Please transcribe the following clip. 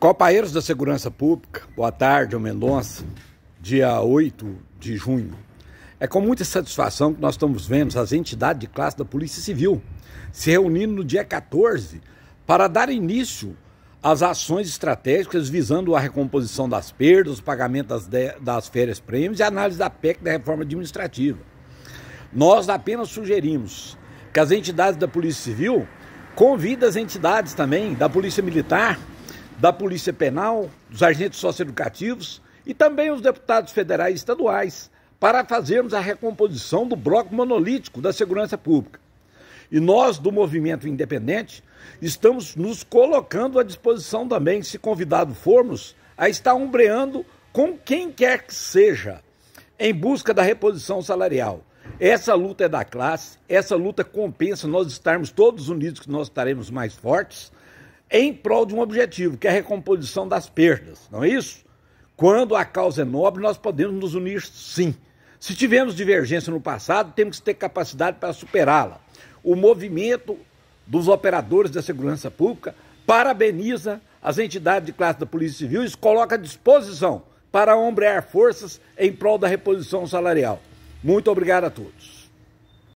Copaeiros da Segurança Pública, boa tarde, ao Mendonça, dia 8 de junho. É com muita satisfação que nós estamos vendo as entidades de classe da Polícia Civil se reunindo no dia 14 para dar início às ações estratégicas visando a recomposição das perdas, o pagamento das, das férias prêmios e a análise da PEC da reforma administrativa. Nós apenas sugerimos que as entidades da Polícia Civil convidem as entidades também da Polícia Militar da Polícia Penal, dos agentes socioeducativos e também os deputados federais e estaduais para fazermos a recomposição do bloco monolítico da segurança pública. E nós, do movimento independente, estamos nos colocando à disposição também, se convidado formos, a estar umbreando com quem quer que seja em busca da reposição salarial. Essa luta é da classe, essa luta compensa nós estarmos todos unidos, que nós estaremos mais fortes em prol de um objetivo, que é a recomposição das perdas, não é isso? Quando a causa é nobre, nós podemos nos unir sim. Se tivemos divergência no passado, temos que ter capacidade para superá-la. O movimento dos operadores da segurança pública parabeniza as entidades de classe da Polícia Civil e coloca à disposição para ombrear forças em prol da reposição salarial. Muito obrigado a todos.